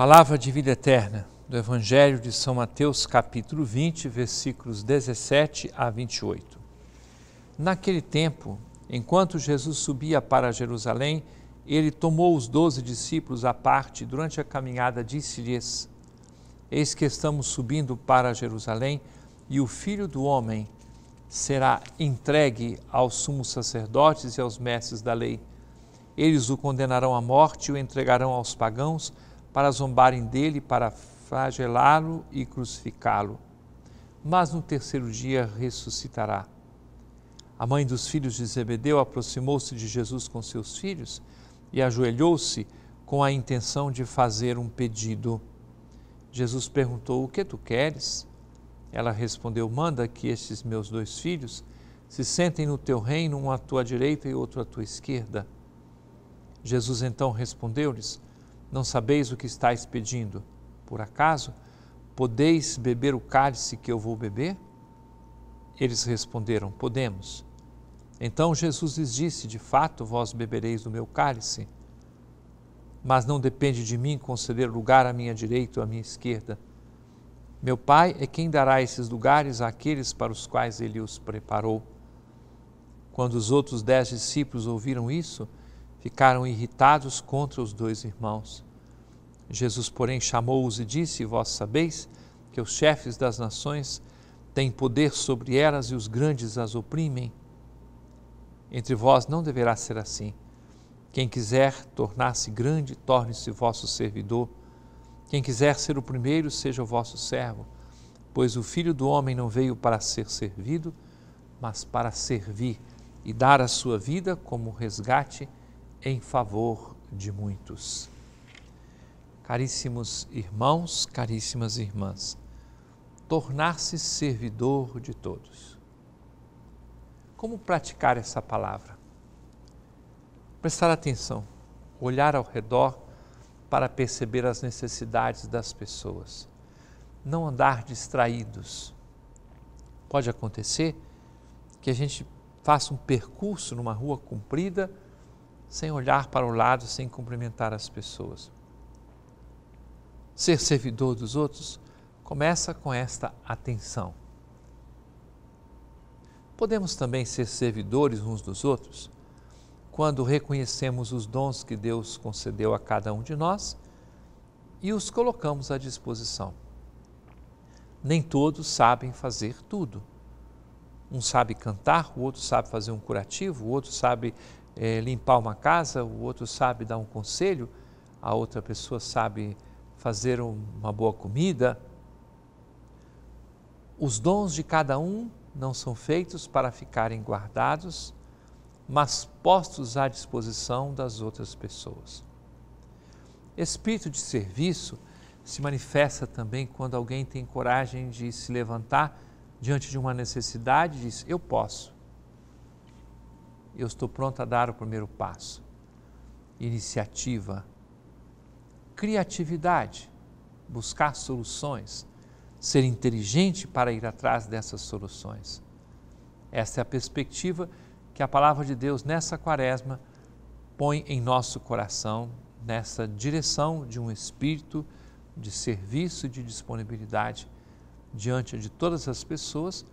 Palavra de vida eterna do Evangelho de São Mateus, capítulo 20, versículos 17 a 28. Naquele tempo, enquanto Jesus subia para Jerusalém, ele tomou os doze discípulos à parte durante a caminhada, disse-lhes: Eis que estamos subindo para Jerusalém e o filho do homem será entregue aos sumos sacerdotes e aos mestres da lei. Eles o condenarão à morte e o entregarão aos pagãos para zombarem dele, para flagelá-lo e crucificá-lo. Mas no terceiro dia ressuscitará. A mãe dos filhos de Zebedeu aproximou-se de Jesus com seus filhos e ajoelhou-se com a intenção de fazer um pedido. Jesus perguntou: O que tu queres? Ela respondeu: Manda que estes meus dois filhos se sentem no teu reino, um à tua direita e outro à tua esquerda. Jesus então respondeu-lhes: não sabeis o que estáis pedindo? Por acaso podeis beber o cálice que eu vou beber? Eles responderam: Podemos. Então Jesus lhes disse: De fato, vós bebereis do meu cálice, mas não depende de mim conceder lugar à minha direita ou à minha esquerda. Meu Pai é quem dará esses lugares àqueles para os quais ele os preparou. Quando os outros dez discípulos ouviram isso, ficaram irritados contra os dois irmãos. Jesus, porém, chamou-os e disse: Vós sabeis que os chefes das nações têm poder sobre elas e os grandes as oprimem. Entre vós não deverá ser assim. Quem quiser tornar-se grande, torne-se vosso servidor. Quem quiser ser o primeiro, seja o vosso servo, pois o filho do homem não veio para ser servido, mas para servir e dar a sua vida como resgate em favor de muitos. Caríssimos irmãos, caríssimas irmãs, tornar-se servidor de todos. Como praticar essa palavra? Prestar atenção, olhar ao redor para perceber as necessidades das pessoas. Não andar distraídos. Pode acontecer que a gente faça um percurso numa rua comprida sem olhar para o lado, sem cumprimentar as pessoas. Ser servidor dos outros começa com esta atenção. Podemos também ser servidores uns dos outros quando reconhecemos os dons que Deus concedeu a cada um de nós e os colocamos à disposição. Nem todos sabem fazer tudo. Um sabe cantar, o outro sabe fazer um curativo, o outro sabe é, limpar uma casa, o outro sabe dar um conselho, a outra pessoa sabe fazer uma boa comida. Os dons de cada um não são feitos para ficarem guardados, mas postos à disposição das outras pessoas. Espírito de serviço se manifesta também quando alguém tem coragem de se levantar diante de uma necessidade e diz: Eu posso, eu estou pronto a dar o primeiro passo. Iniciativa, criatividade, buscar soluções, ser inteligente para ir atrás dessas soluções. Essa é a perspectiva que a palavra de Deus nessa quaresma põe em nosso coração, nessa direção de um espírito de serviço e de disponibilidade diante de todas as pessoas,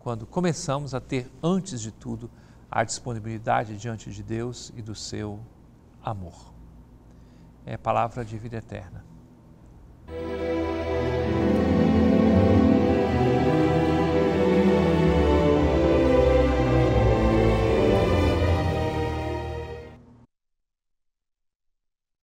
quando começamos a ter, antes de tudo, a disponibilidade diante de Deus e do seu amor. É palavra de vida eterna.